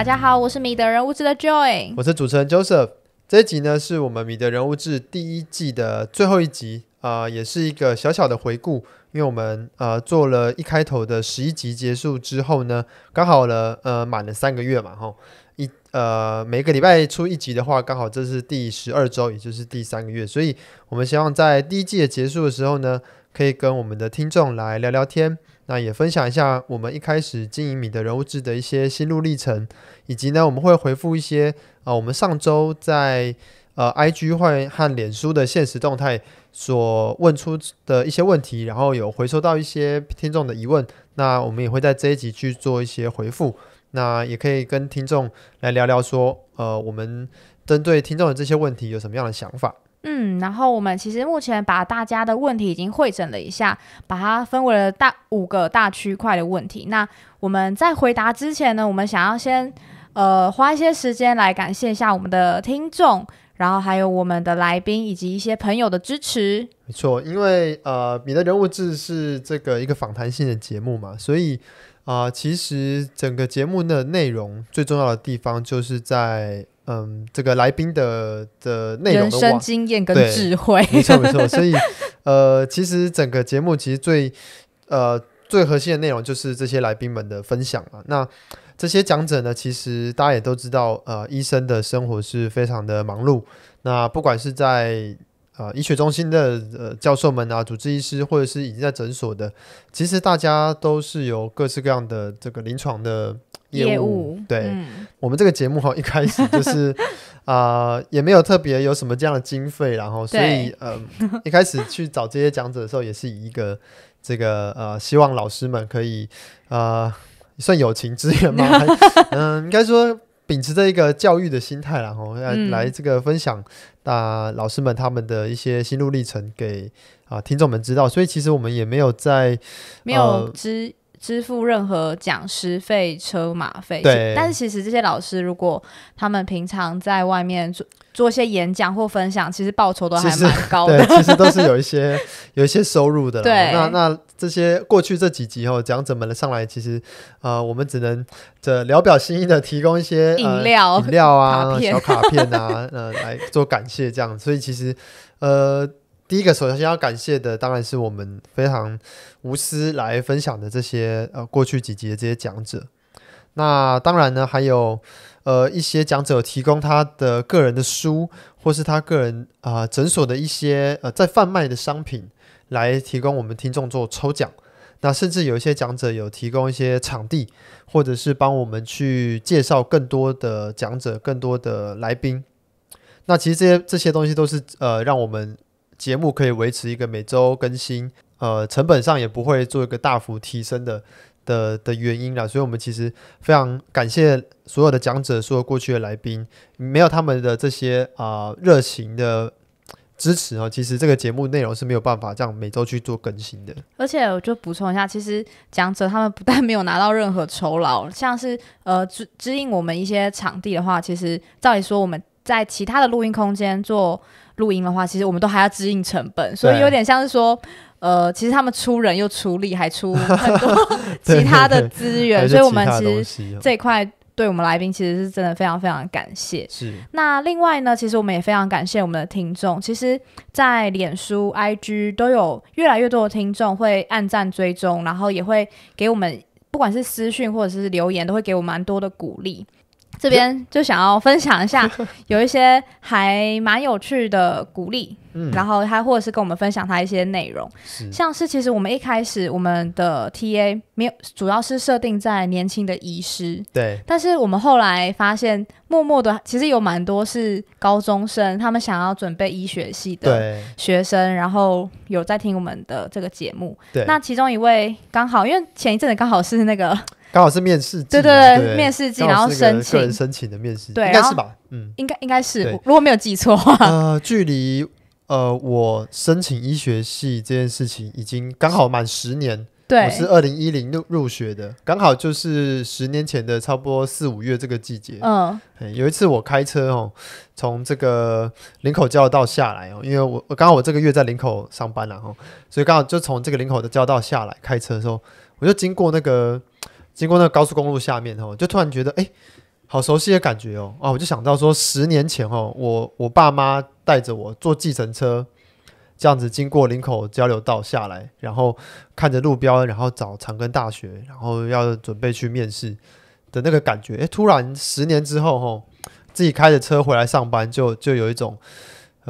大家好，我是米德人物志的 Joy，我是主持人 Joseph。这一集呢，是我们米德人物志第一季的最后一集，啊，也是一个小小的回顾，因为我们呃做了一开头的十一集结束之后呢，刚好了呃满了三个月嘛，哈，一呃每个礼拜出一集的话，刚好这是第十二周，也就是第三个月，所以我们希望在第一季的结束的时候呢，可以跟我们的听众来聊聊天。那也分享一下我们一开始经营米的人物志的一些心路历程，以及呢我们会回复一些啊我们上周在呃 I G 或和脸书的现实动态所问出的一些问题，然后有回收到一些听众的疑问，那我们也会在这一集去做一些回复，那也可以跟听众来聊聊说，呃我们针对听众的这些问题有什么样的想法。嗯，然后我们其实目前把大家的问题已经会诊了一下，把它分为了大五个大区块的问题。那我们在回答之前呢，我们想要先呃花一些时间来感谢一下我们的听众，然后还有我们的来宾以及一些朋友的支持。没错，因为呃，你的人物志是这个一个访谈性的节目嘛，所以啊，其实整个节目的内容最重要的地方就是在。嗯，这个来宾的的内容的人生经验跟智慧，没错没错。所以，呃，其实整个节目其实最呃最核心的内容就是这些来宾们的分享啊。那这些讲者呢，其实大家也都知道，呃，医生的生活是非常的忙碌。那不管是在呃医学中心的呃教授们啊，主治医师，或者是已经在诊所的，其实大家都是有各式各样的这个临床的。业务对，我们这个节目哈一开始就是 啊也没有特别有什么这样的经费，然后所以呃一开始去找这些讲者的时候，也是以一个这个呃希望老师们可以呃算友情支源嘛，嗯，应该说秉持着一个教育的心态，然后来来这个分享啊老师们他们的一些心路历程给啊听众们知道，所以其实我们也没有在没有支。支付任何讲师费、车马费，对。但是其实这些老师，如果他们平常在外面做做一些演讲或分享，其实报酬都还蛮 高的。其实都是有一些有一些收入的。对。那那这些过去这几集哦，讲怎么上来，其实呃，我们只能这聊表心意的提供一些饮料、饮料啊、小卡片啊，呃，来做感谢这样。所以其实呃。第一个首先要感谢的当然是我们非常无私来分享的这些呃过去几集的这些讲者，那当然呢还有呃一些讲者提供他的个人的书或是他个人啊诊所的一些呃在贩卖的商品来提供我们听众做抽奖，那甚至有一些讲者有提供一些场地或者是帮我们去介绍更多的讲者、更多的来宾，那其实这些这些东西都是呃让我们。节目可以维持一个每周更新，呃，成本上也不会做一个大幅提升的的的原因啦，所以，我们其实非常感谢所有的讲者，所有过去的来宾，没有他们的这些啊热情的支持哦，其实这个节目内容是没有办法这样每周去做更新的。而且，我就补充一下，其实讲者他们不但没有拿到任何酬劳，像是呃指指引我们一些场地的话，其实照理说我们在其他的录音空间做。录音的话，其实我们都还要支应成本，所以有点像是说，呃，其实他们出人又出力，还出很多 其他的资源，所以我们其实这一块对我们来宾其实是真的非常非常感谢。是。那另外呢，其实我们也非常感谢我们的听众，其实在脸书、IG 都有越来越多的听众会按赞追踪，然后也会给我们，不管是私讯或者是留言，都会给我蛮多的鼓励。这边就想要分享一下，有一些还蛮有趣的鼓励，然后他或者是跟我们分享他一些内容，像是其实我们一开始我们的 T A 没有，主要是设定在年轻的医师，对，但是我们后来发现默默的其实有蛮多是高中生，他们想要准备医学系的学生，然后有在听我们的这个节目，那其中一位刚好因为前一阵子刚好是那个。刚好是面试季，对对对，面试季，然后申请个人申请的面试，对，应该是吧？嗯，应该应该是，如果没有记错的话。呃，距离呃我申请医学系这件事情已经刚好满十年。对，我是二零一零入入学的，刚好就是十年前的差不多四五月这个季节。嗯，有一次我开车哦，从这个林口交道下来哦，因为我我刚好我这个月在林口上班了哈，所以刚好就从这个林口的交道下来开车的时候，我就经过那个。经过那个高速公路下面哦，就突然觉得哎，好熟悉的感觉哦啊！我就想到说，十年前哦，我我爸妈带着我坐计程车，这样子经过林口交流道下来，然后看着路标，然后找长庚大学，然后要准备去面试的那个感觉。哎，突然十年之后哦，自己开着车回来上班，就就有一种。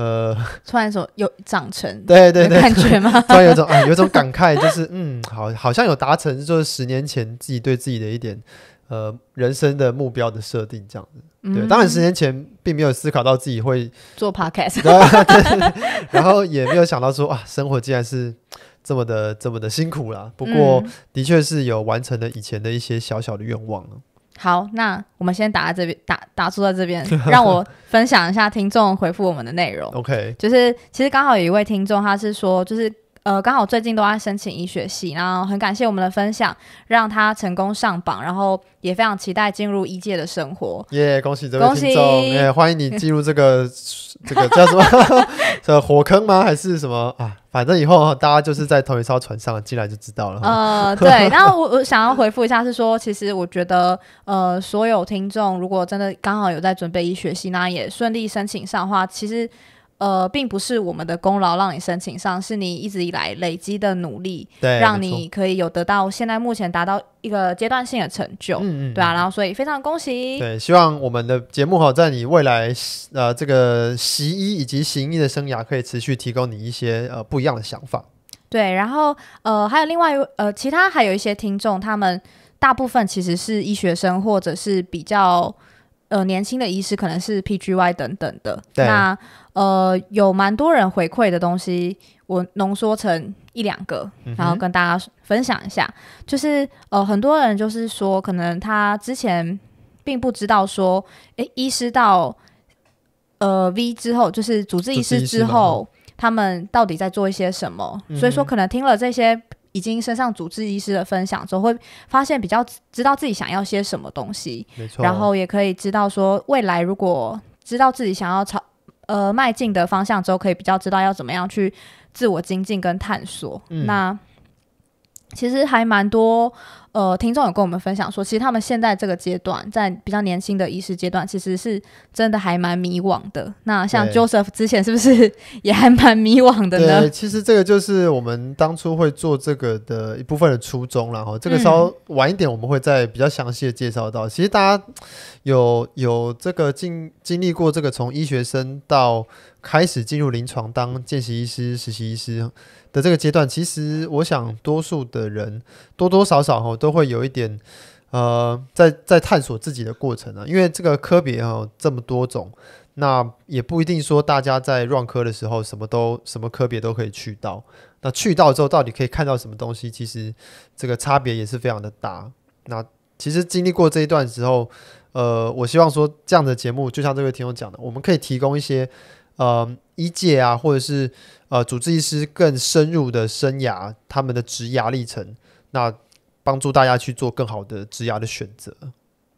呃，突然有种有长成，对对对，感觉吗？突然有种啊，有种感慨，就是嗯，好，好像有达成，就是十年前自己对自己的一点呃人生的目标的设定，这样子。对，当然十年前并没有思考到自己会做 podcast，然后也没有想到说啊，生活竟然是这么的这么的辛苦啦。不过的确是有完成了以前的一些小小的愿望了。好，那我们先打在这边，打打住在这边，让我分享一下听众回复我们的内容。OK，就是其实刚好有一位听众，他是说，就是。呃，刚好最近都在申请医学系，然后很感谢我们的分享，让他成功上榜，然后也非常期待进入一届的生活。耶，恭喜这位听众！耶，欢迎你进入这个 这个叫什么这火坑吗？还是什么啊？反正以后大家就是在同一艘船上进来就知道了。呃，对。然 后我我想要回复一下，是说其实我觉得，呃，所有听众如果真的刚好有在准备医学系，那也顺利申请上的话，其实。呃，并不是我们的功劳让你申请上，是你一直以来累积的努力，让你可以有得到现在目前达到一个阶段性的成就，嗯嗯，对啊，然后所以非常恭喜。对，希望我们的节目哈，在你未来呃这个习医以及行医的生涯，可以持续提供你一些呃不一样的想法。对，然后呃还有另外呃其他还有一些听众，他们大部分其实是医学生或者是比较。呃，年轻的医师可能是 P G Y 等等的，那呃有蛮多人回馈的东西，我浓缩成一两个，然后跟大家分享一下，就是呃很多人就是说，可能他之前并不知道说，诶，医师到呃 V 之后，就是主治医师之后，他们到底在做一些什么，所以说可能听了这些。已经身上主治医师的分享之后，会发现比较知道自己想要些什么东西，没错。然后也可以知道说，未来如果知道自己想要朝呃迈进的方向之后，可以比较知道要怎么样去自我精进跟探索。那其实还蛮多。呃，听众有跟我们分享说，其实他们现在这个阶段，在比较年轻的医师阶段，其实是真的还蛮迷惘的。那像 Joseph 之前是不是也还蛮迷惘的呢？对，其实这个就是我们当初会做这个的一部分的初衷然后这个稍晚一点，我们会再比较详细的介绍到。其实大家有有这个经经历过这个从医学生到。开始进入临床当见习医师、实习医师的这个阶段，其实我想多数的人多多少少哈都会有一点呃，在在探索自己的过程啊，因为这个科别哈这么多种，那也不一定说大家在乱科的时候什么都什么科别都可以去到。那去到之后到底可以看到什么东西，其实这个差别也是非常的大。那其实经历过这一段时候，呃，我希望说这样的节目，就像这位听众讲的，我们可以提供一些。呃，医界啊，或者是呃，主治医师更深入的生涯，他们的职涯历程，那帮助大家去做更好的职涯的选择。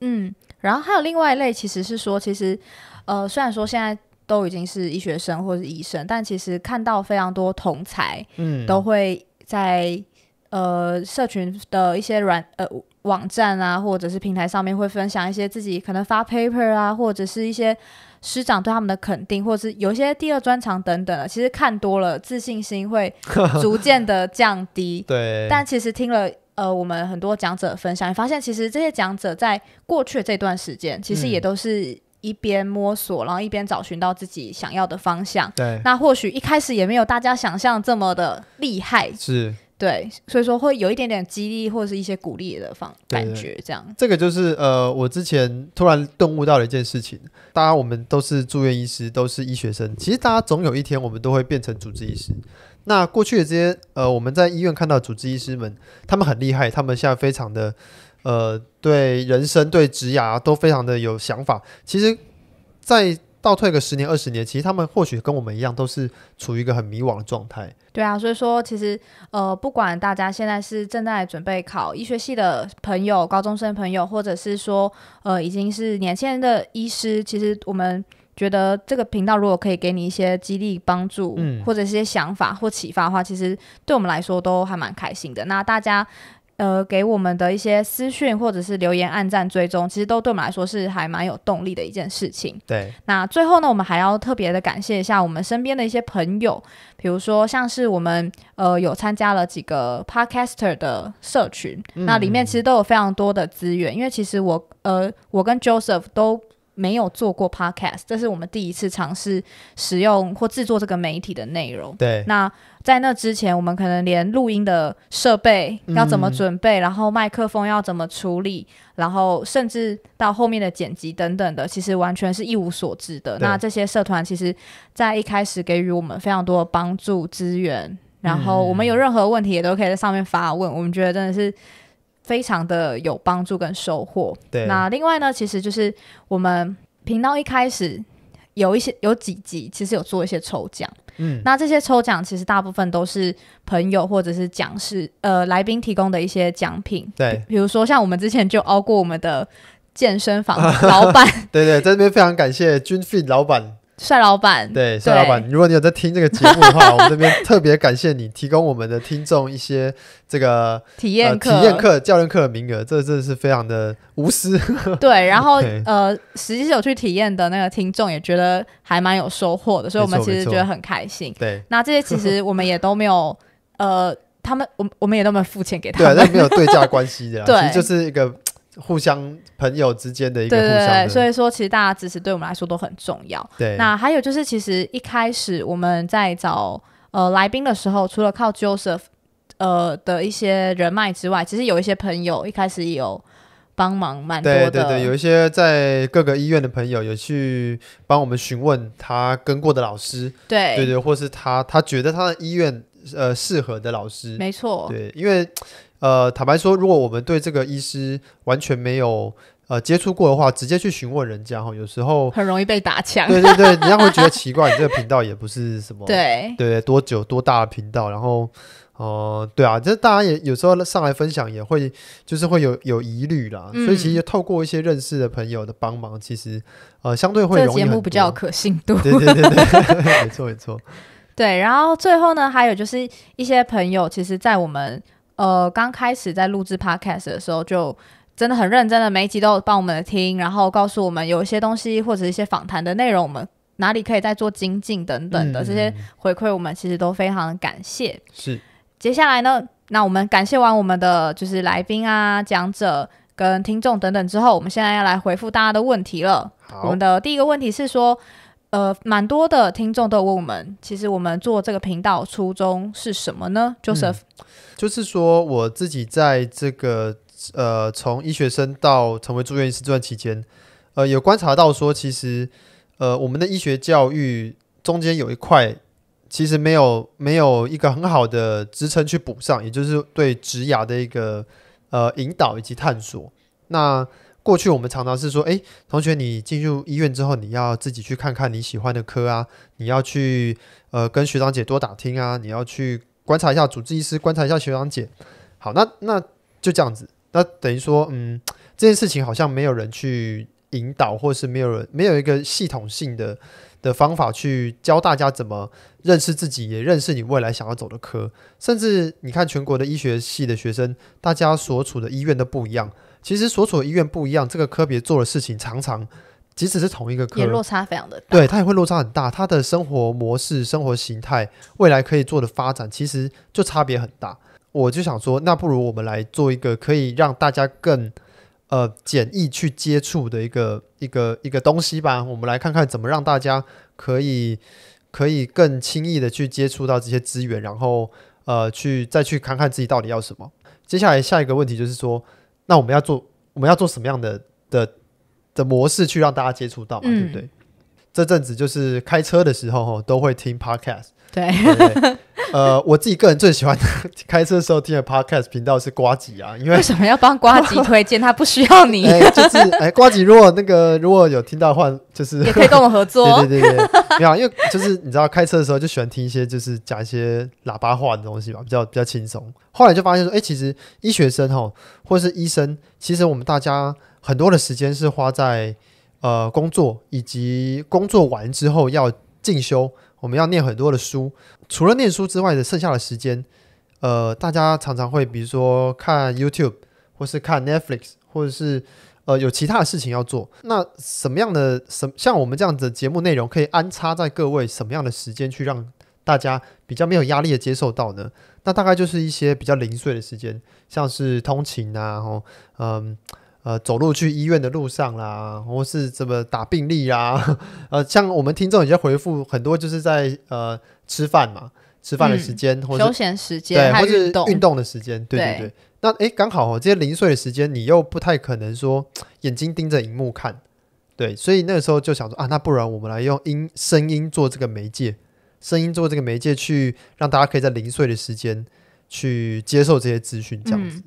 嗯，然后还有另外一类，其实是说，其实呃，虽然说现在都已经是医学生或者医生，但其实看到非常多同才，嗯，都会在呃，社群的一些软呃网站啊，或者是平台上面会分享一些自己可能发 paper 啊，或者是一些。师长对他们的肯定，或者是有些第二专长等等，其实看多了，自信心会 逐渐的降低。对，但其实听了呃，我们很多讲者分享，发现其实这些讲者在过去这段时间，其实也都是一边摸索，然后一边找寻到自己想要的方向。对，那或许一开始也没有大家想象这么的厉害。是。对，所以说会有一点点激励或者是一些鼓励的方感觉，这样。这个就是呃，我之前突然顿悟到了一件事情，大家我们都是住院医师，都是医学生，其实大家总有一天我们都会变成主治医师。那过去的这些呃，我们在医院看到主治医师们，他们很厉害，他们现在非常的呃，对人生、对植牙都非常的有想法。其实，在倒退个十年二十年，其实他们或许跟我们一样，都是处于一个很迷惘的状态。对啊，所以说其实呃，不管大家现在是正在准备考医学系的朋友、高中生朋友，或者是说呃已经是年轻人的医师，其实我们觉得这个频道如果可以给你一些激励、帮助，或者一些想法或启发的话，其实对我们来说都还蛮开心的。那大家。呃，给我们的一些私讯或者是留言、暗赞追踪，其实都对我们来说是还蛮有动力的一件事情。对，那最后呢，我们还要特别的感谢一下我们身边的一些朋友，比如说像是我们呃有参加了几个 Podcaster 的社群，那里面其实都有非常多的资源，因为其实我呃我跟 Joseph 都。没有做过 Podcast，这是我们第一次尝试使用或制作这个媒体的内容。对，那在那之前，我们可能连录音的设备要怎么准备，然后麦克风要怎么处理，然后甚至到后面的剪辑等等的，其实完全是一无所知的。那这些社团其实，在一开始给予我们非常多的帮助资源，然后我们有任何问题也都可以在上面发问。我们觉得真的是。非常的有帮助跟收获。对，那另外呢，其实就是我们频道一开始有一些有几集，其实有做一些抽奖。嗯，那这些抽奖其实大部分都是朋友或者是讲师、呃来宾提供的一些奖品。对，比如说像我们之前就熬过我们的健身房老板，对对，在这边非常感谢军训老板。帅老板，对帅老板，如果你有在听这个节目的话，我们这边特别感谢你提供我们的听众一些这个体验课、体验课、教练课的名额，这真的是非常的无私。对，然后呃，实际有去体验的那个听众也觉得还蛮有收获的，所以我们其实觉得很开心。对，那这些其实我们也都没有呃，他们我我们也都没有付钱给他们，对，没有对价关系的，对，就是一个。互相朋友之间的一个，对对对，所以说其实大家支持对我们来说都很重要。对，那还有就是，其实一开始我们在找呃来宾的时候，除了靠 Joseph 呃的一些人脉之外，其实有一些朋友一开始有帮忙蛮多的。对对，有一些在各个医院的朋友有去帮我们询问他跟过的老师，对对对，或是他他觉得他的医院呃适合的老师，没错，对，因为。呃，坦白说，如果我们对这个医师完全没有呃接触过的话，直接去询问人家哈，有时候很容易被打枪。对对对，人家会觉得奇怪，你这个频道也不是什么 对对多久多大的频道，然后哦对啊，这大家也有时候上来分享也会就是会有有疑虑啦，所以其实透过一些认识的朋友的帮忙，其实呃相对会容易节目比较可信度，对对对对，没错没错，对，然后最后呢，还有就是一些朋友，其实在我们。呃，刚开始在录制 podcast 的时候，就真的很认真的，每一集都帮我们听，然后告诉我们有一些东西或者一些访谈的内容，我们哪里可以再做精进等等的这些回馈，我们其实都非常感谢。是，接下来呢，那我们感谢完我们的就是来宾啊、讲者跟听众等等之后，我们现在要来回复大家的问题了。我们的第一个问题是说。呃，蛮多的听众都问我们，其实我们做这个频道初衷是什么呢？就是，就是说我自己在这个呃，从医学生到成为住院医师这段期间，呃，有观察到说，其实呃，我们的医学教育中间有一块，其实没有没有一个很好的支撑去补上，也就是对植牙的一个呃引导以及探索。那过去我们常常是说，哎，同学，你进入医院之后，你要自己去看看你喜欢的科啊，你要去呃跟学长姐多打听啊，你要去观察一下主治医师，观察一下学长姐。好，那那就这样子。那等于说，嗯，这件事情好像没有人去引导，或是没有人没有一个系统性的的方法去教大家怎么认识自己，也认识你未来想要走的科。甚至你看，全国的医学系的学生，大家所处的医院都不一样。其实所处的医院不一样，这个科别做的事情常常，即使是同一个科，也落差非常的。大。对他也会落差很大，他的生活模式、生活形态、未来可以做的发展，其实就差别很大。我就想说，那不如我们来做一个可以让大家更呃简易去接触的一个一个一个东西吧。我们来看看怎么让大家可以可以更轻易的去接触到这些资源，然后呃去再去看看自己到底要什么。接下来下一个问题就是说。那我们要做我们要做什么样的的的模式去让大家接触到，嘛，对不对？这阵子就是开车的时候都会听 Podcast。对。呃，我自己个人最喜欢开车的时候听的 podcast 频道是瓜吉啊，因为为什么要帮瓜吉推荐？他不需要你，就是哎，瓜吉如果那个如果有听到的话，就是也可以跟我合作，对对对对，没有，因为就是你知道开车的时候就喜欢听一些就是讲一些喇叭话的东西嘛，比较比较轻松。后来就发现说，哎，其实医学生哈，或是医生，其实我们大家很多的时间是花在呃工作以及工作完之后要进修。我们要念很多的书，除了念书之外的剩下的时间，呃，大家常常会比如说看 YouTube，或是看 Netflix，或者是呃有其他的事情要做。那什么样的什像我们这样子的节目内容，可以安插在各位什么样的时间，去让大家比较没有压力的接受到呢？那大概就是一些比较零碎的时间，像是通勤啊，后嗯。呃，走路去医院的路上啦，或是怎么打病历啦，呃，像我们听众有些回复很多，就是在呃吃饭嘛，吃饭的时间，或休闲时间，对，或是运动的时间，对对对。那哎，刚好哦，这些零碎的时间，你又不太可能说眼睛盯着荧幕看，对，所以那个时候就想说啊，那不然我们来用音声音做这个媒介，声音做这个媒介去让大家可以在零碎的时间去接受这些资讯，这样子。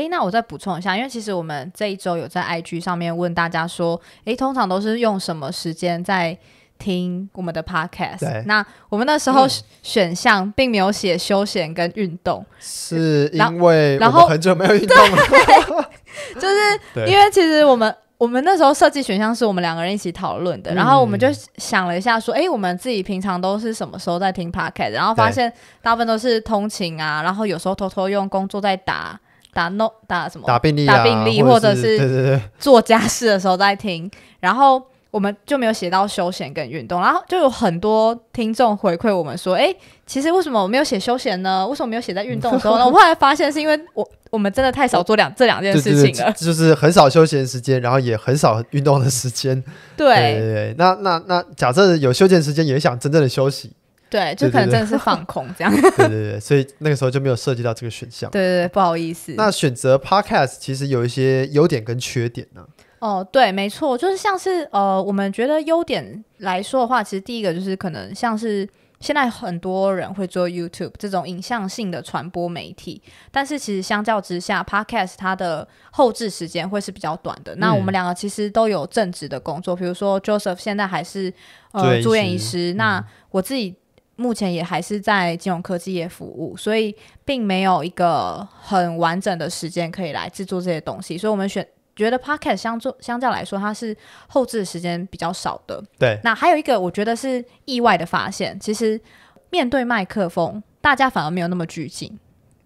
诶，那我再补充一下，因为其实我们这一周有在 IG 上面问大家说，诶，通常都是用什么时间在听我们的 Podcast？那我们那时候选项并没有写休闲跟运动，是因为然后很久没有运动了，就是因为其实我们我们那时候设计选项是我们两个人一起讨论的，然后我们就想了一下，说，哎，我们自己平常都是什么时候在听 Podcast？然后发现大部分都是通勤啊，然后有时候偷偷用工作在打。打 no 打什么？打病例，打病例，或者是做家事的时候在听，然后我们就没有写到休闲跟运动，然后就有很多听众回馈我们说，哎，其实为什么我没有写休闲呢？为什么没有写在运动的时候呢？我后来发现是因为我我们真的太少做两这两件事情了，就是很少休闲时间，然后也很少运动的时间。对，那那那假设有休闲时间，也想真正的休息。对，就可能真的是放空这样。对对对，所以那个时候就没有涉及到这个选项。对对，不好意思。那选择 Podcast 其实有一些优点跟缺点呢。哦，对，没错，就是像是呃，我们觉得优点来说的话，其实第一个就是可能像是现在很多人会做 YouTube 这种影像性的传播媒体，但是其实相较之下，Podcast 它的后置时间会是比较短的。那我们两个其实都有正职的工作，比如说 Joseph 现在还是呃住院医师，那我自己。目前也还是在金融科技业服务，所以并没有一个很完整的时间可以来制作这些东西，所以我们选觉得 p o c k e t 相作相较来说，它是后置时间比较少的。对。那还有一个，我觉得是意外的发现，其实面对麦克风，大家反而没有那么拘谨，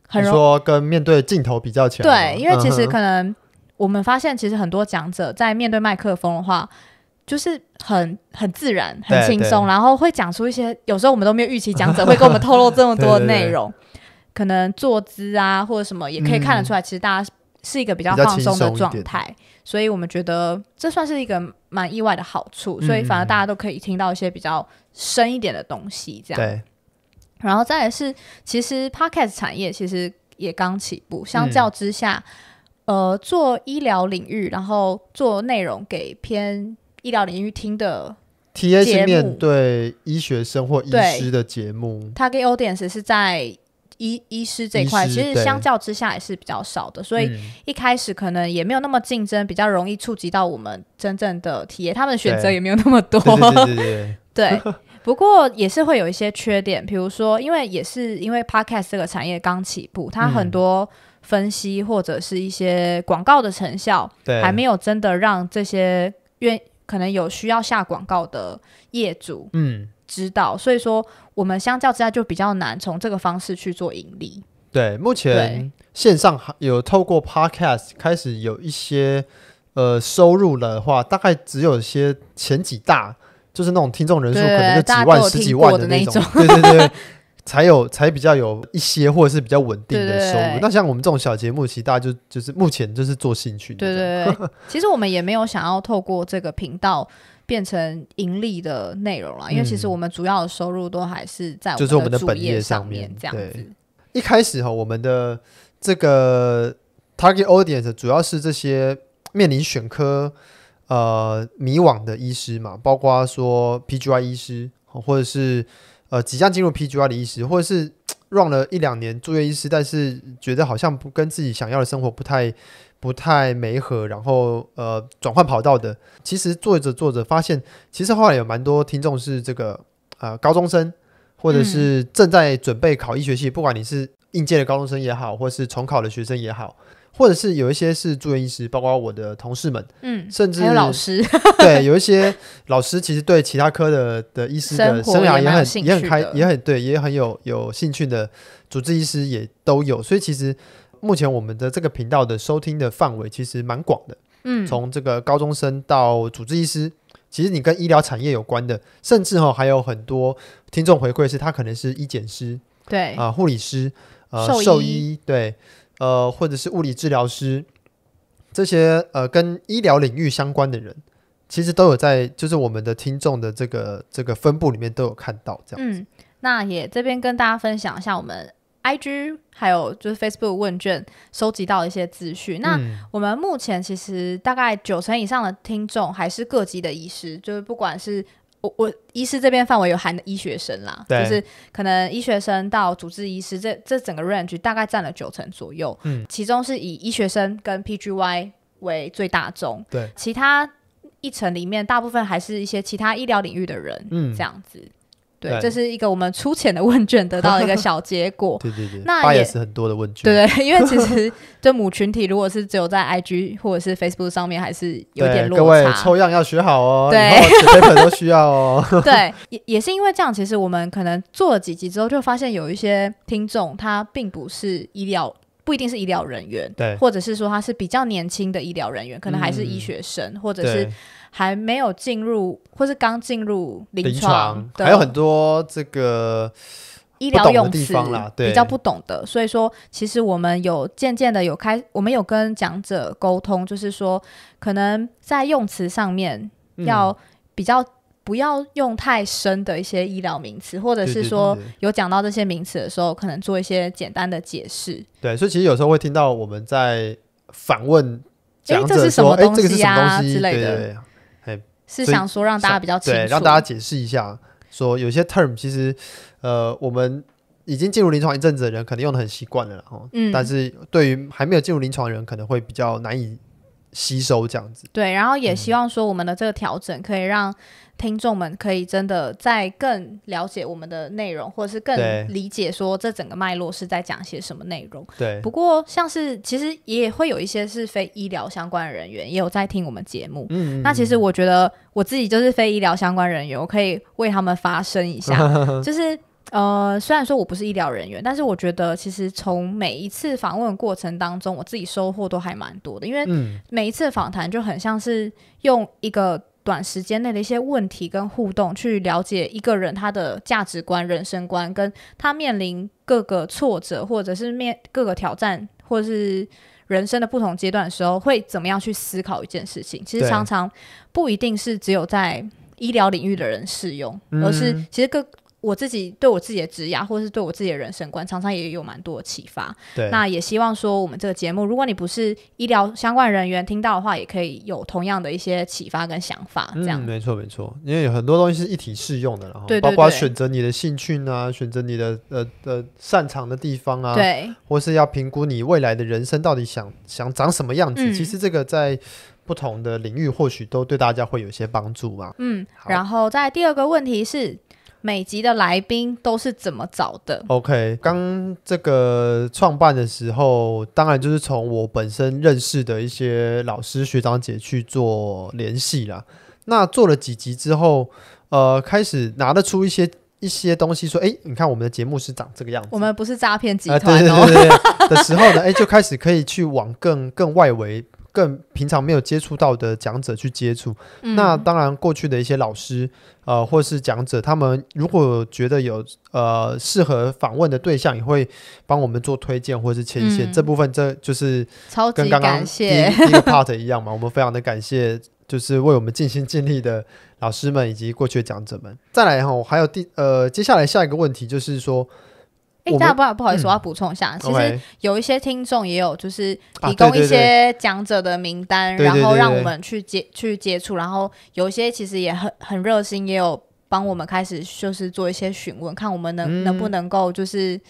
很容说跟面对镜头比较强。对，因为其实可能我们发现，其实很多讲者在面对麦克风的话。就是很很自然、很轻松，然后会讲出一些有时候我们都没有预期，讲者 会跟我们透露这么多内容。可能坐姿啊或者什么也可以看得出来，其实大家是一个比较放松的状态。所以我们觉得这算是一个蛮意外的好处。所以反而大家都可以听到一些比较深一点的东西。这样，然后再来是，其实 podcast 产业其实也刚起步，相较之下，呃，做医疗领域，然后做内容给偏。医疗领域听的节面对医学生或医师的节目，它跟 audience 是在医医师这一块，其实相较之下也是比较少的，所以一开始可能也没有那么竞争，比较容易触及到我们真正的体验，他们的选择也没有那么多。对，不过也是会有一些缺点，比如说，因为也是因为 podcast 这个产业刚起步，它很多分析或者是一些广告的成效，对，还没有真的让这些愿。可能有需要下广告的业主，嗯，知道，所以说我们相较之下就比较难从这个方式去做盈利。对，目前线上有透过 Podcast 开始有一些呃收入的话，大概只有一些前几大，就是那种听众人数可能就几万、十几万的那种，对对对。才有才比较有一些或者是比较稳定的收入。那像我们这种小节目，其实大家就就是目前就是做兴趣。对对对，其实我们也没有想要透过这个频道变成盈利的内容啦，因为其实我们主要的收入都还是在就是我们的本业上面这样子。一开始哈，我们的这个 target audience 主要是这些面临选科呃迷惘的医师嘛，包括说 PGY 医师或者是。呃，即将进入 PGR 的医师，或者是 run 了一两年住院医师，但是觉得好像不跟自己想要的生活不太、不太没合，然后呃转换跑道的，其实做着做着发现，其实后来有蛮多听众是这个呃高中生，或者是正在准备考医学系，不管你是应届的高中生也好，或是重考的学生也好。或者是有一些是住院医师，包括我的同事们，嗯，甚至老师，对，有一些老师其实对其他科的的医师的生涯也很也很开，也很对，也很有有兴趣的主治医师也都有。所以其实目前我们的这个频道的收听的范围其实蛮广的，嗯，从这个高中生到主治医师，其实你跟医疗产业有关的，甚至哈还有很多听众回馈是他可能是医检师，对啊，护理师，呃，兽医，对。呃，或者是物理治疗师，这些呃跟医疗领域相关的人，其实都有在，就是我们的听众的这个这个分布里面都有看到这样。嗯，那也这边跟大家分享一下我们 I G 还有就是 Facebook 问卷收集到一些资讯。那我们目前其实大概九成以上的听众还是各级的医师，就是不管是。我我医师这边范围有含医学生啦，就是可能医学生到主治医师，这这整个 range 大概占了九成左右，嗯，其中是以医学生跟 PGY 为最大宗，对，其他一层里面大部分还是一些其他医疗领域的人，嗯，这样子。对，这是一个我们粗浅的问卷得到的一个小结果。对对对，那也是很多的问卷。对对，因为其实 这母群体如果是只有在 IG 或者是 Facebook 上面，还是有点落差。各位抽样要学好哦，对，每本都需要哦。对，也也是因为这样，其实我们可能做了几集之后，就发现有一些听众他并不是医疗，不一定是医疗人员，对，或者是说他是比较年轻的医疗人员，可能还是医学生，或者是。还没有进入，或是刚进入临床，还有很多这个医疗用词啦，比较不懂的。所以说，其实我们有渐渐的有开，我们有跟讲者沟通，就是说，可能在用词上面要比较不要用太深的一些医疗名词，或者是说有讲到这些名词的时候，可能做一些简单的解释。对，所以其实有时候会听到我们在反问讲者说：“哎，这是什么东西？”啊？”之类的。是想说让大家比较清楚，对，让大家解释一下，说有些 term 其实，呃，我们已经进入临床一阵子的人，肯定用的很习惯了啦，嗯，但是对于还没有进入临床的人，可能会比较难以吸收这样子。对，然后也希望说我们的这个调整可以让。听众们可以真的在更了解我们的内容，或者是更理解说这整个脉络是在讲些什么内容。对，不过像是其实也会有一些是非医疗相关的人员也有在听我们节目。嗯，那其实我觉得我自己就是非医疗相关人员，我可以为他们发声一下。就是呃，虽然说我不是医疗人员，但是我觉得其实从每一次访问过程当中，我自己收获都还蛮多的，因为每一次访谈就很像是用一个。短时间内的一些问题跟互动，去了解一个人他的价值观、人生观，跟他面临各个挫折，或者是面各个挑战，或者是人生的不同阶段的时候，会怎么样去思考一件事情？其实常常不一定是只有在医疗领域的人适用，而是其实各。我自己对我自己的职业，或者是对我自己的人生观，常常也有蛮多启发。对，那也希望说，我们这个节目，如果你不是医疗相关人员听到的话，也可以有同样的一些启发跟想法。这样没错没错，因为有很多东西是一体适用的。然后，对包括选择你的兴趣呢，选择你的呃呃擅长的地方啊，对，或是要评估你未来的人生到底想想长什么样子。其实这个在不同的领域，或许都对大家会有一些帮助吧。嗯，然后在第二个问题是。每集的来宾都是怎么找的？OK，刚这个创办的时候，当然就是从我本身认识的一些老师、学长姐去做联系啦。那做了几集之后，呃，开始拿得出一些一些东西，说：“哎，你看我们的节目是长这个样子，我们不是诈骗集团。”对对对，的时候呢，哎，就开始可以去往更更外围。更平常没有接触到的讲者去接触，那当然过去的一些老师，呃，或是讲者，他们如果觉得有呃适合访问的对象，也会帮我们做推荐或是牵线。这部分这就是超级感谢第一个 part 一样嘛，我们非常的感谢，就是为我们尽心尽力的老师们以及过去的讲者们。再来哈，我还有第呃接下来下一个问题就是说。哎，大不好，不好意思，我要补充一下，其实有一些听众也有就是提供一些讲者的名单，然后让我们去接去接触，然后有一些其实也很很热心，也有帮我们开始就是做一些询问，看我们能能不能够就是。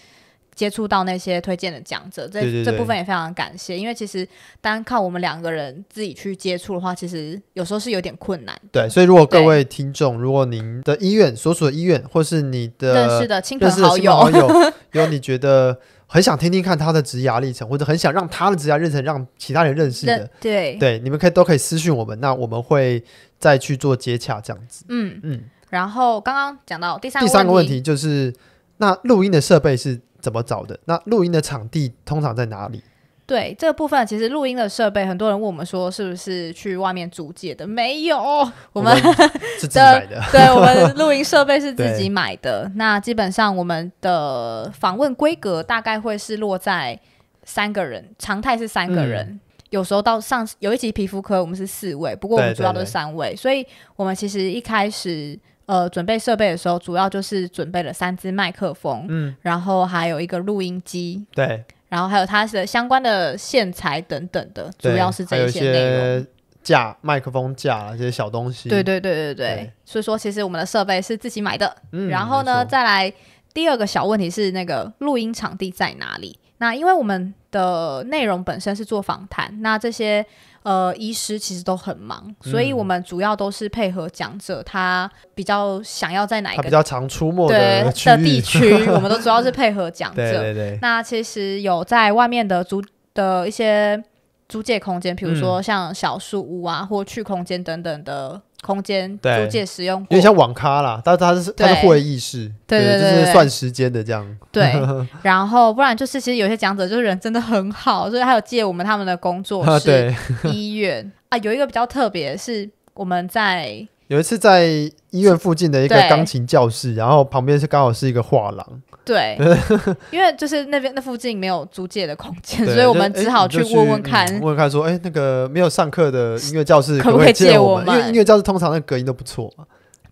接触到那些推荐的讲者，这这部分也非常感谢，因为其实单靠我们两个人自己去接触的话，其实有时候是有点困难。对，所以如果各位听众，如果您的医院所属的医院，或是你的认识的亲朋好友，有你觉得很想听听看他的职涯历程，或者很想让他的职涯历程让其他人认识的，对对，你们可以都可以私讯我们，那我们会再去做接洽这样子。嗯嗯。然后刚刚讲到第三第三个问题就是，那录音的设备是。怎么找的？那录音的场地通常在哪里？对这个部分，其实录音的设备，很多人问我们说是不是去外面租借的？没有，我们的对，我们录音设备是自己买的。那基本上我们的访问规格大概会是落在三个人，常态是三个人，有时候到上有一集皮肤科我们是四位，不过我们主要都是三位。所以我们其实一开始。呃，准备设备的时候，主要就是准备了三支麦克风，嗯，然后还有一个录音机，对，然后还有它的相关的线材等等的，主要是这些内容。些架麦克风架这些小东西。对对对对对，所以说其实我们的设备是自己买的。嗯，然后呢，再来第二个小问题是那个录音场地在哪里？那因为我们的内容本身是做访谈，那这些呃医师其实都很忙，所以我们主要都是配合讲者他比较想要在哪一个比较常出没的的地区，我们都主要是配合讲 者。那其实有在外面的租的一些租借空间，比如说像小树屋啊或去空间等等的。空间租借使用，有点像网咖啦，但是它是它是会议室，对，就是算时间的这样。对，然后不然就是其实有些讲者就是人真的很好，所以还有借我们他们的工作室、医院啊，有一个比较特别，是我们在有一次在医院附近的一个钢琴教室，然后旁边是刚好是一个画廊。对，因为就是那边那附近没有租借的空间，所以我们只好去问问看。问问看说，哎，那个没有上课的音乐教室可不可以借我们？因为音乐教室通常那隔音都不错嘛。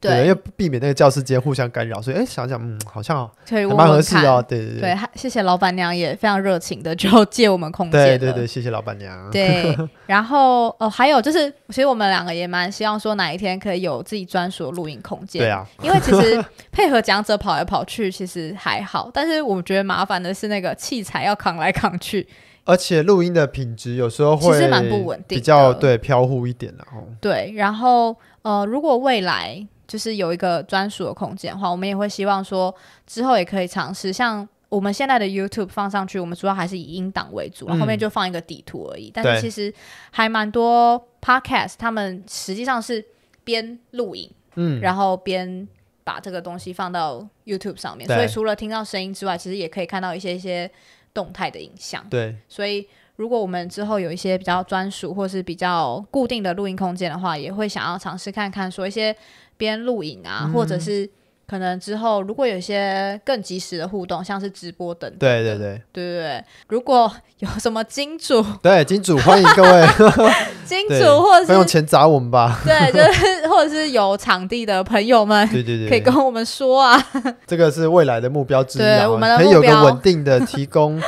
对，要避免那个教室间互相干扰，所以哎，想想嗯，好像可以蛮合适啊，对对对，对，谢谢老板娘也非常热情的，就 借我们空间，对对对，谢谢老板娘。对，然后哦，还有就是，其实我们两个也蛮希望说哪一天可以有自己专属录音空间，对啊，因为其实配合讲者跑来跑去其实还好，但是我觉得麻烦的是那个器材要扛来扛去，而且录音的品质有时候其实蛮不稳定，比较对飘忽一点然后对，然后呃，如果未来就是有一个专属的空间话，我们也会希望说之后也可以尝试，像我们现在的 YouTube 放上去，我们主要还是以音档为主，然后后面就放一个底图而已。但是其实还蛮多 Podcast，他们实际上是边录影，嗯，然后边把这个东西放到 YouTube 上面，所以除了听到声音之外，其实也可以看到一些一些动态的影像。对，所以如果我们之后有一些比较专属或是比较固定的录音空间的话，也会想要尝试看看说一些。边录影啊，或者是可能之后，如果有些更及时的互动，像是直播等，对对对，对对？如果有什么金主，对金主欢迎各位，金主或者用钱砸我们吧，对，就是或者是有场地的朋友们，对对对，可以跟我们说啊，这个是未来的目标之一，对，我们可以有个稳定的提供，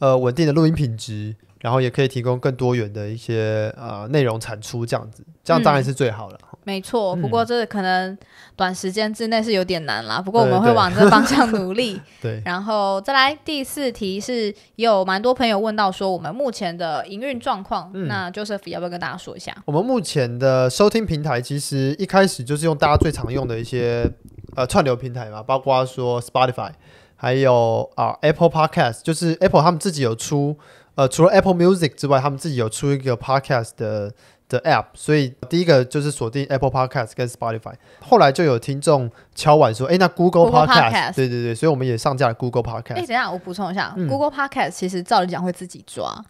呃，稳定的录音品质。然后也可以提供更多元的一些呃内容产出，这样子，这样当然是最好了。没错，不过这可能短时间之内是有点难啦。不过我们会往这个方向努力。对，然后再来第四题是有蛮多朋友问到说我们目前的营运状况，那 Joseph 要不要跟大家说一下？我们目前的收听平台其实一开始就是用大家最常用的一些呃串流平台嘛，包括说 Spotify，还有啊 Apple Podcast，就是 Apple 他们自己有出。呃，除了 Apple Music 之外，他们自己有出一个 Podcast 的的 App，所以第一个就是锁定 Apple Podcast 跟 Spotify。后来就有听众敲碗说：“哎，那 Google Podcast？” 对对对，所以我们也上架了 Google Podcast。哎，等一下，我补充一下，Google Podcast 其实照理讲会自己抓，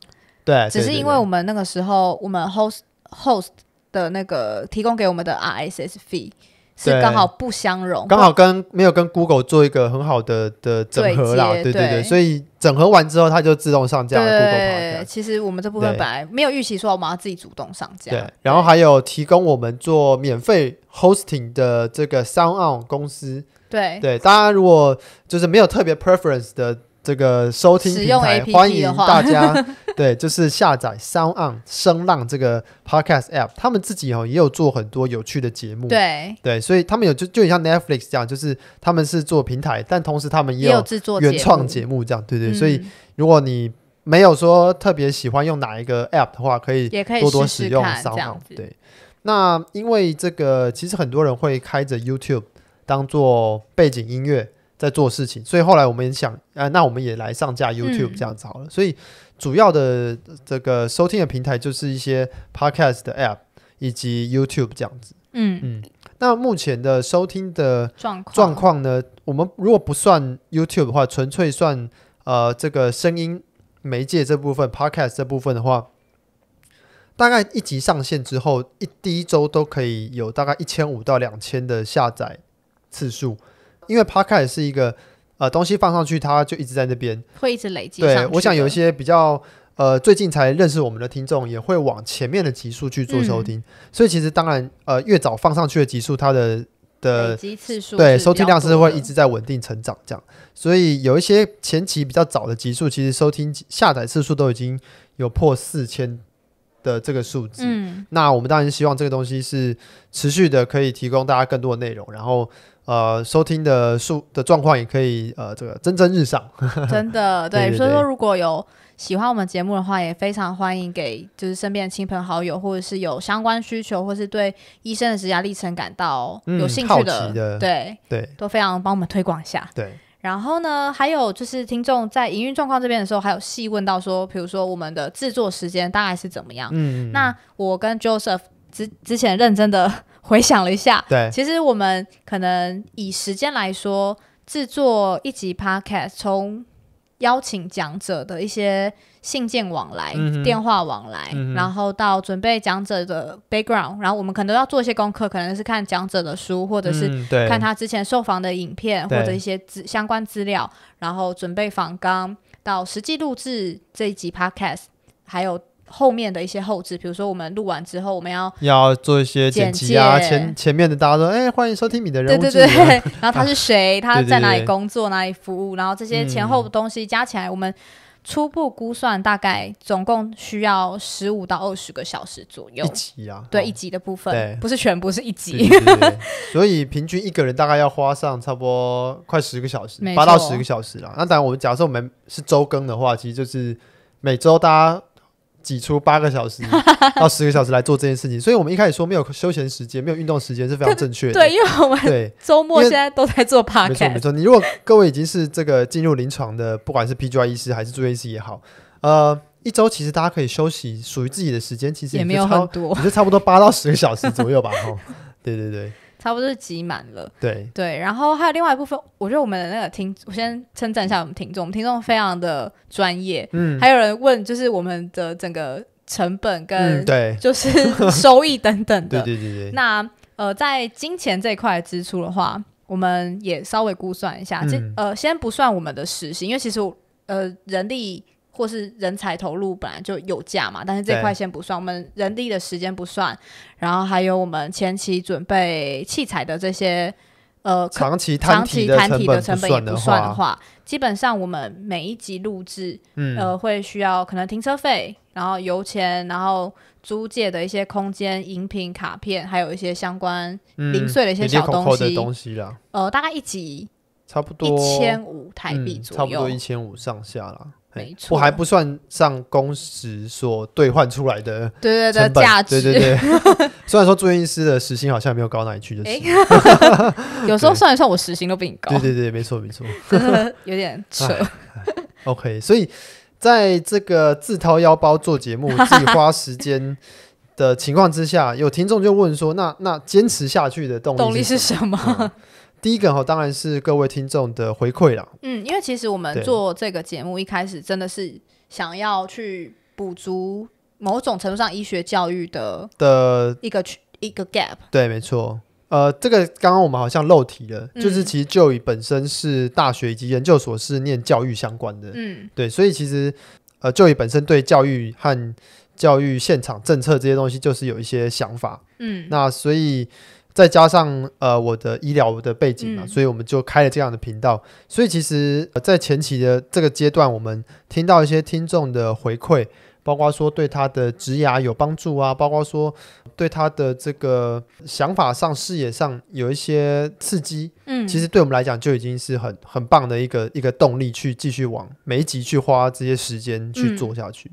对，只是因为我们那个时候我们 host host 的那个提供给我们的 RSS f e e 是刚好不相容，刚好跟没有跟 Google 做一个很好的的整合啦，对对对，所以。整合完之后，它就自动上架。了对，其实我们这部分本来没有预期说我们要自己主动上架。对，然后还有提供我们做免费 hosting 的这个 SoundOn 公司。对对，大家如果就是没有特别 preference 的。这个收听平台欢迎大家，对，就是下载 Sound 声浪这个 Podcast App，他们自己哦也有做很多有趣的节目，对对，所以他们有就就像 Netflix 这样，就是他们是做平台，但同时他们也有制作原创节目这样，对对，所以如果你没有说特别喜欢用哪一个 App 的话，可以可以多多使用 Sound，对。那因为这个其实很多人会开着 YouTube 当做背景音乐。在做事情，所以后来我们想，呃，那我们也来上架 YouTube 这样子好了。所以主要的这个收听的平台就是一些 Podcast 的 App 以及 YouTube 这样子。嗯嗯。那目前的收听的状况呢？我们如果不算 YouTube 的话，纯粹算呃这个声音媒介这部分 Podcast 这部分的话，大概一集上线之后，一第一周都可以有大概一千五到两千的下载次数。因为 Podcast 是一个呃东西放上去，它就一直在那边，会一直累积。对，我想有一些比较呃最近才认识我们的听众，也会往前面的集数去做收听，所以其实当然呃越早放上去的集数，它的的次数，对收听量是会一直在稳定成长这样。所以有一些前期比较早的集数，其实收听下载次数都已经有破四千的这个数字。嗯，那我们当然希望这个东西是持续的，可以提供大家更多的内容，然后。呃，收听的数的状况也可以呃，这个蒸蒸日上。真的，对，所以说如果有喜欢我们节目的话，也非常欢迎给就是身边的亲朋好友，或者是有相关需求，或是对医生的职业历程感到有兴趣的，对，对，都非常帮我们推广一下。对。然后呢，还有就是听众在营运状况这边的时候，还有细问到说，比如说我们的制作时间大概是怎么样？嗯，那我跟 Joseph 之之前认真的。回想了一下，对，其实我们可能以时间来说，制作一集 podcast，从邀请讲者的一些信件往来、电话往来，然后到准备讲者的 background，然后我们可能都要做一些功课，可能是看讲者的书，或者是看他之前受访的影片或者一些资相关资料，然后准备访纲，到实际录制这一集 podcast，还有。后面的一些后置，比如说我们录完之后，我们要要做一些剪辑啊。前前面的大家说，哎，欢迎收听你的人物。对对对。然后他是谁？他在哪里工作？哪里服务？然后这些前后的东西加起来，我们初步估算大概总共需要十五到二十个小时左右。一集啊？对，一集的部分，不是全部是一集。所以平均一个人大概要花上差不多快十个小时，八到十个小时了。那当然，我们假设我们是周更的话，其实就是每周大家。挤出八个小时 到十个小时来做这件事情，所以我们一开始说没有休闲时间、没有运动时间是非常正确的。对，因为我们对周末现在都在做 p a r k 没错，没错。你如果各位已经是这个进入临床的，不管是 PGY 医师还是住院医师也好，呃，一周其实大家可以休息属于自己的时间，其实也没有很多，也就差不多八到十个小时左右吧。哈，对 对对。差不多是挤满了，对对，然后还有另外一部分，我觉得我们的那个听，我先称赞一下我们听众，我们听众非常的专业，嗯，还有人问就是我们的整个成本跟对，就是收益等等，对对对对。那呃，在金钱这一块支出的话，我们也稍微估算一下，这呃先不算我们的实薪，因为其实呃人力。或是人才投入本来就有价嘛，但是这块先不算，我们人力的时间不算，然后还有我们前期准备器材的这些，呃，长期长期摊体的成本也不算的话，基本上我们每一集录制，呃，会需要可能停车费，然后油钱，然后租借的一些空间、饮品、卡片，还有一些相关零碎的一些小东西东西啦，呃，大概一集差不多一千五台币左右，差不多一千五上下了。我还不算上工时所兑换出来的对对的价值，对对对。虽然说住院师的时薪好像没有高哪里去，就是。有时候算一算，我时薪都比你高。对对对，没错没错，有点扯。OK，所以在这个自掏腰包做节目、自己花时间的情况之下，有听众就问说：“那那坚持下去的动力是什么？”第一个哈，当然是各位听众的回馈了。嗯，因为其实我们做这个节目一开始真的是想要去补足某种程度上医学教育的的一个一个 gap。对，没错。呃，这个刚刚我们好像漏提了，就是其实就以本身是大学以及研究所是念教育相关的。嗯，对。所以其实呃，就以本身对教育和教育现场政策这些东西，就是有一些想法。嗯，那所以。再加上呃我的医疗的背景嘛，所以我们就开了这样的频道。所以其实，在前期的这个阶段，我们听到一些听众的回馈，包括说对他的职牙有帮助啊，包括说对他的这个想法上、视野上有一些刺激，嗯，其实对我们来讲就已经是很很棒的一个一个动力，去继续往每一集去花这些时间去做下去。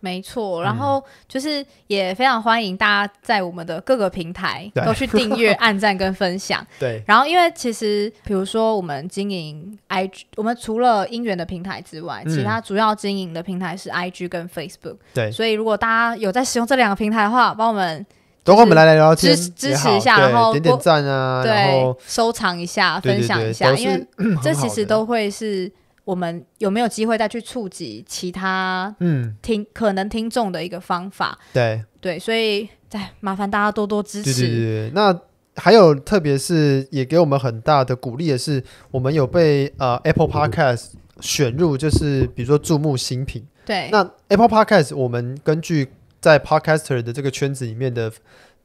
没错，然后就是也非常欢迎大家在我们的各个平台都去订阅、按赞跟分享。对，然后因为其实比如说我们经营 IG，我们除了姻缘的平台之外，其他主要经营的平台是 IG 跟 Facebook。对，所以如果大家有在使用这两个平台的话，帮我们都跟我们来来聊支支持一下，然后点点赞啊，然后收藏一下，分享一下，因为这其实都会是。我们有没有机会再去触及其他嗯听可能听众的一个方法？对对，所以再麻烦大家多多支持。那还有特别是也给我们很大的鼓励的是，我们有被呃 Apple Podcast 选入，就是比如说注目新品。对，那 Apple Podcast 我们根据在 Podcaster 的这个圈子里面的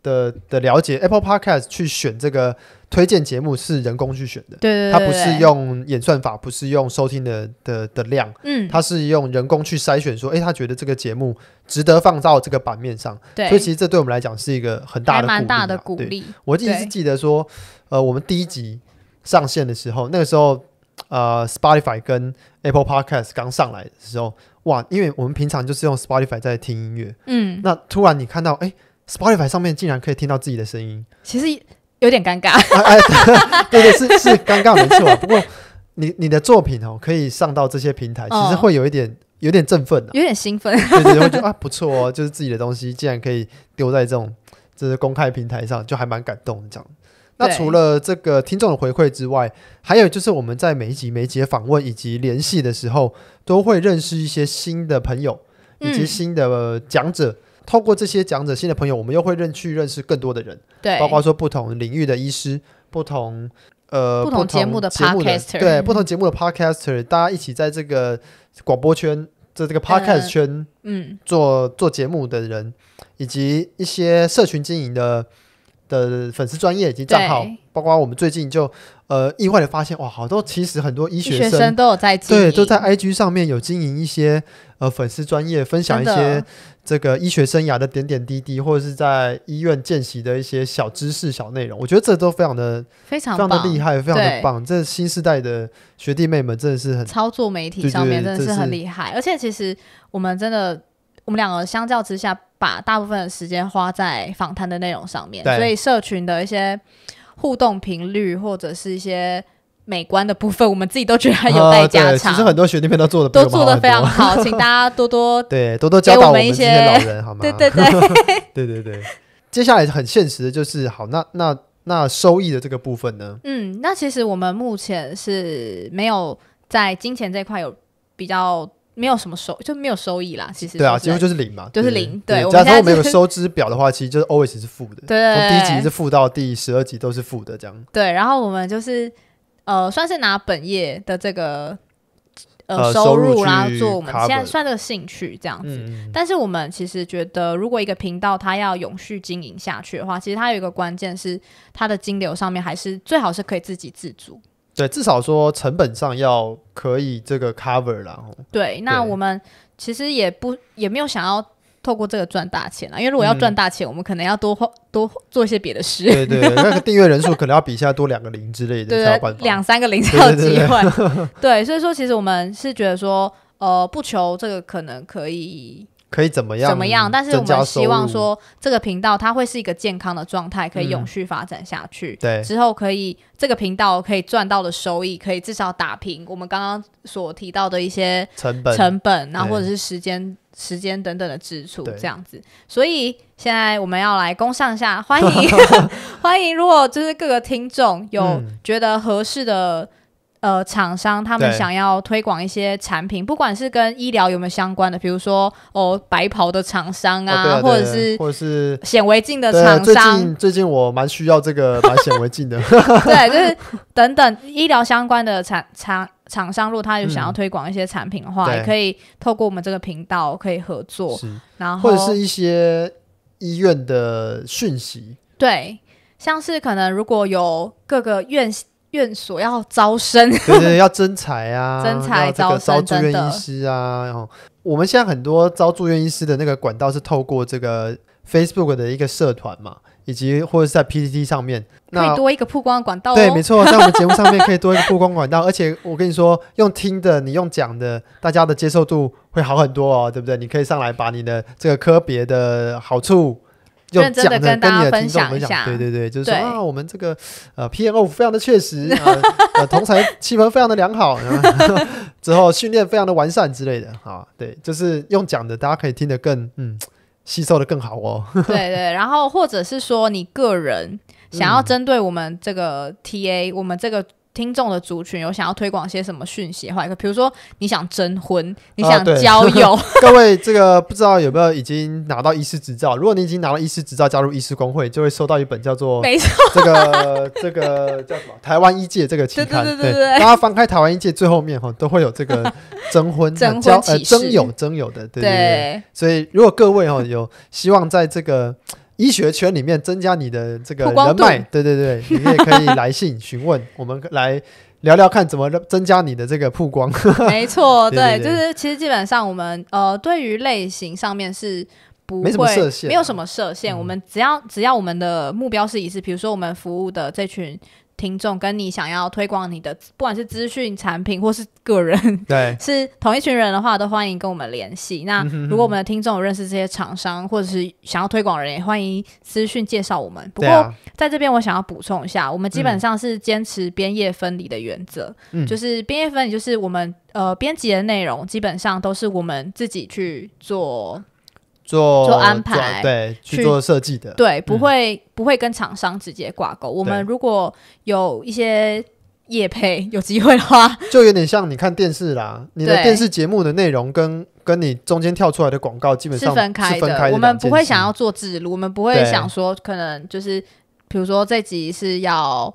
的的了解，Apple Podcast 去选这个。推荐节目是人工去选的，对对对，他不是用演算法，不是用收听的的的量，嗯，他是用人工去筛选，说，哎，他觉得这个节目值得放到这个版面上，对，所以其实这对我们来讲是一个很大的蛮大的鼓励。我一直记得说，呃，我们第一集上线的时候，那个时候，呃，Spotify 跟 Apple Podcast 刚上来的时候，哇，因为我们平常就是用 Spotify 在听音乐，嗯，那突然你看到，哎，Spotify 上面竟然可以听到自己的声音，其实。有点尴尬，对对是是尴尬没错。不过你你的作品哦可以上到这些平台，其实会有一点有点振奋，有点兴奋，对对，我觉得啊不错哦，就是自己的东西竟然可以丢在这种就是公开平台上，就还蛮感动的这样。那除了这个听众的回馈之外，还有就是我们在每一集每一节访问以及联系的时候，都会认识一些新的朋友以及新的讲者。透过这些讲者、新的朋友，我们又会认去认识更多的人，对，包括说不同领域的医师、不同呃不同节目的 podcaster，对，不同节目的 podcaster，大家一起在这个广播圈在这个 podcast 圈，嗯，做做节目的人，以及一些社群经营的的粉丝专业以及账号，包括我们最近就呃意外的发现，哇，好多其实很多医学生都有在对，都在 IG 上面有经营一些呃粉丝专业，分享一些。这个医学生涯的点点滴滴，或者是在医院见习的一些小知识、小内容，我觉得这都非常的非常非常的厉害，非常的棒。这新时代的学弟妹们真的是很操作媒体上面，真的是很厉害。而且其实我们真的，我们两个相较之下，把大部分的时间花在访谈的内容上面，所以社群的一些互动频率或者是一些。美观的部分，我们自己都觉得有待加强。其实很多学弟妹都做的都做得非常好，请大家多多 对多多教我们一些老人好吗？对对对 对对对。接下来很现实的就是，好那那那收益的这个部分呢？嗯，那其实我们目前是没有在金钱这块有比较没有什么收就没有收益啦。其实对啊，几乎就是零嘛，就是零。对，假如我们有收支表的话，其实就是 always 是负的。对，从第一集是负到第十二级都是负的这样。对，然后我们就是。呃，算是拿本业的这个呃收入啦，做我们现在算的兴趣这样子。但是我们其实觉得，如果一个频道它要永续经营下去的话，其实它有一个关键是它的金流上面还是最好是可以自给自足。对，至少说成本上要可以这个 cover 啦。对，那我们其实也不也没有想要。透过这个赚大钱啊，因为如果要赚大钱，我们可能要多花多做一些别的事。对对，那个订阅人数可能要比现在多两个零之类的，对两三个零才有机会。对，所以说其实我们是觉得说，呃，不求这个可能可以可以怎么样怎么样，但是我们希望说这个频道它会是一个健康的状态，可以永续发展下去。对，之后可以这个频道可以赚到的收益，可以至少打平我们刚刚所提到的一些成本成本，然后或者是时间。时间等等的支出，这样子，所以现在我们要来攻上下，欢迎 欢迎。如果就是各个听众有觉得合适的呃厂商，他们想要推广一些产品，不管是跟医疗有没有相关的，比如说哦白袍的厂商啊，或者是或者是显微镜的厂商。最近最近我蛮需要这个买显微镜的，对，就是等等医疗相关的产产。厂商，如果他有想要推广一些产品的话，也可以透过我们这个频道可以合作。是，然后或者是一些医院的讯息，对，像是可能如果有各个院院所要招生，对对，要增材啊，增 材招招住院医师啊。然后我们现在很多招住院医师的那个管道是透过这个 Facebook 的一个社团嘛。以及或者是在 p t t 上面，那多一个曝光管道。对，没错，在我们节目上面 可以多一个曝光管道。而且我跟你说，用听的你用讲的，大家的接受度会好很多哦，对不对？你可以上来把你的这个科别的好处，认真的跟大家分享一下。对对对，就是说啊，我们这个呃 PMO 非常的确实 啊，呃，同财气氛非常的良好，然 后之后训练非常的完善之类的哈，对，就是用讲的，大家可以听得更嗯。吸收的更好哦。对对，然后或者是说你个人想要针对我们这个 TA，我们这个。听众的族群有想要推广些什么讯息、话比如说你想征婚，你想交友。各位，这个不知道有没有已经拿到医师执照？如果你已经拿了医师执照，加入医师工会，就会收到一本叫做“没错”，这个这个叫什么？台湾医界这个期刊。对对对对对。翻开台湾医界最后面哈，都会有这个征婚、征交友、征友的。对。所以，如果各位哈有希望在这个。医学圈里面增加你的这个人脉，对对对，你也可以来信询问，我们来聊聊看怎么增加你的这个曝光。没错，对，就是其实基本上我们呃，对于类型上面是不会没有什么设限，我们只要只要我们的目标是一致，比如说我们服务的这群。听众跟你想要推广你的，不管是资讯产品或是个人，对，是同一群人的话，都欢迎跟我们联系。那如果我们的听众认识这些厂商，或者是想要推广人，也欢迎资讯介绍我们。不过在这边，我想要补充一下，我们基本上是坚持编页分离的原则，就是编页分离，就是我们呃编辑的内容基本上都是我们自己去做。做做安排，对，去做设计的，对，不会不会跟厂商直接挂钩。我们如果有一些业配有机会的话，就有点像你看电视啦，你的电视节目的内容跟跟你中间跳出来的广告基本上是分开的。我们不会想要做自如，我们不会想说可能就是，比如说这集是要。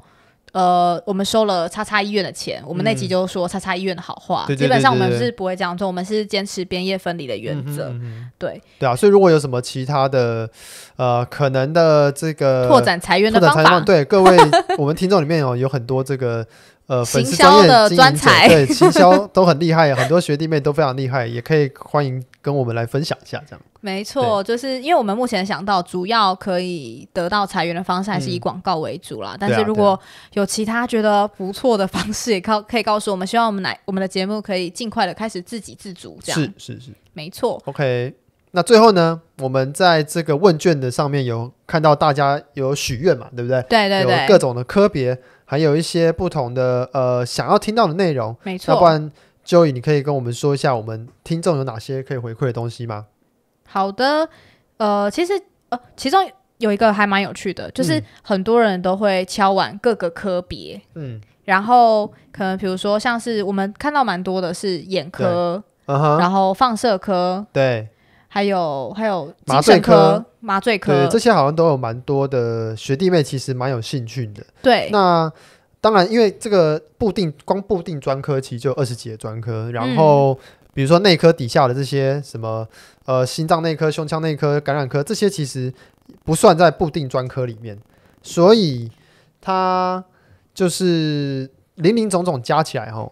呃，我们收了叉叉医院的钱，我们那集就说叉叉医院的好话，基本上我们是不会这样做，我们是坚持边业分离的原则，对对啊。所以如果有什么其他的呃可能的这个拓展财源的方法，对各位 我们听众里面有有很多这个呃粉丝专业的专才，对，行销都很厉害，很多学弟妹都非常厉害，也可以欢迎。跟我们来分享一下，这样没错，就是因为我们目前想到主要可以得到裁员的方式还是以广告为主啦。但是如果有其他觉得不错的方式，也告可以告诉我们，希望我们来我们的节目可以尽快的开始自给自足，这样是是是，没错。OK，那最后呢，我们在这个问卷的上面有看到大家有许愿嘛，对不对？对对对，有各种的科别，还有一些不同的呃想要听到的内容，没错，要不然。Joey，你可以跟我们说一下我们听众有哪些可以回馈的东西吗？好的，呃，其实呃，其中有一个还蛮有趣的，就是很多人都会敲完各个科别，嗯，然后可能比如说像是我们看到蛮多的是眼科，嗯然后放射科，对，还有还有麻醉科，麻醉科，这些好像都有蛮多的学弟妹其实蛮有兴趣的，对，那。当然，因为这个固定光固定专科其实就二十几个专科，然后比如说内科底下的这些什么呃心脏内科、胸腔内科、感染科这些其实不算在固定专科里面，所以它就是零零总总加起来哈，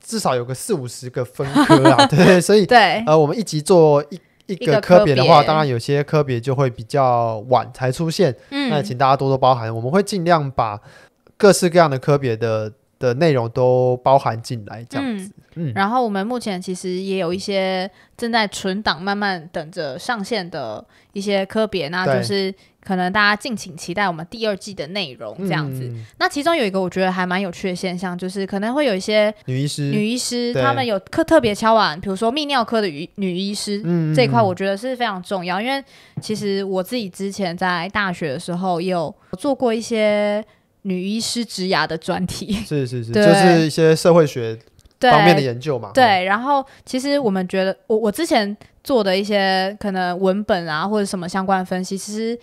至少有个四五十个分科啊，对所以对呃我们一级做一一个科别的话，当然有些科别就会比较晚才出现，嗯，那请大家多多包涵，我们会尽量把。各式各样的科别的的内容都包含进来这样子，嗯，然后我们目前其实也有一些正在存档，慢慢等着上线的一些科别，那就是可能大家敬请期待我们第二季的内容这样子。那其中有一个我觉得还蛮有趣的现象，就是可能会有一些女医师，女医师他们有科特别敲完，比如说泌尿科的女女医师这一块，我觉得是非常重要，因为其实我自己之前在大学的时候也有做过一些。女医师职涯的专题 是是是，就是一些社会学方面的研究嘛。对，然后其实我们觉得，我我之前做的一些可能文本啊或者什么相关分析，其实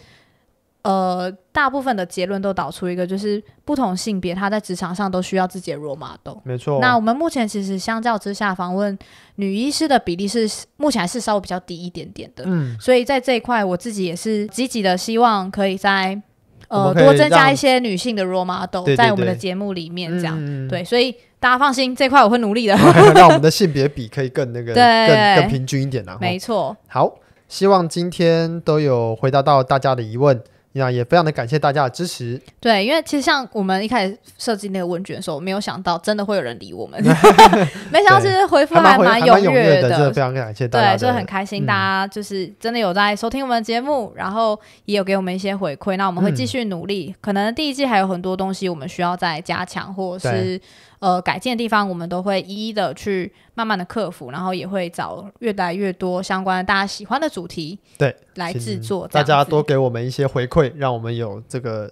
呃大部分的结论都导出一个，就是不同性别他在职场上都需要自己的 d 马 l 没错。那我们目前其实相较之下，访问女医师的比例是目前还是稍微比较低一点点的。嗯。所以在这一块，我自己也是积极的，希望可以在。呃，多增加一些女性的 role model 在我们的节目里面，这样对，所以大家放心，这块我会努力的 让我们的性别比可以更那个，对，更更平均一点呢。没错，好，希望今天都有回答到大家的疑问。那也非常的感谢大家的支持。对，因为其实像我们一开始设计那个问卷的时候，没有想到真的会有人理我们，没想到其实回复还蛮踊跃的。真的非常感谢大家，就以很开心，大家就是真的有在收听我们的节目，然后也有给我们一些回馈。那我们会继续努力，可能第一季还有很多东西我们需要再加强，或者是。呃，改进的地方我们都会一一的去慢慢的克服，然后也会找越来越多相关大家喜欢的主题，对，来制作。大家多给我们一些回馈，让我们有这个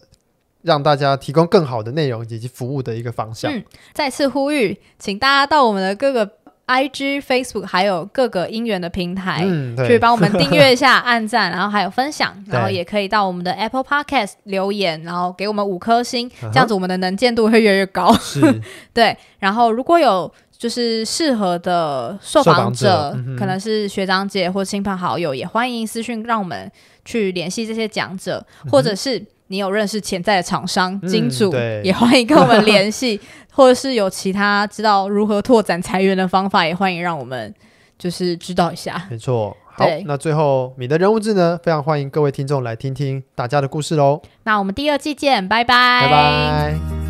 让大家提供更好的内容以及服务的一个方向。再次呼吁，请大家到我们的各个。i g、Facebook，还有各个音源的平台，去帮我们订阅一下、按赞，然后还有分享，然后也可以到我们的 Apple Podcast 留言，然后给我们五颗星，这样子我们的能见度会越来越高。是，对。然后如果有就是适合的受访者，可能是学长姐或亲朋好友，也欢迎私讯让我们去联系这些讲者，或者是。你有认识潜在的厂商、金主，也欢迎跟我们联系，或者是有其他知道如何拓展裁员的方法，也欢迎让我们就是知道一下。没错，好，那最后你的人物志呢？非常欢迎各位听众来听听大家的故事喽。那我们第二季见，拜拜。拜拜。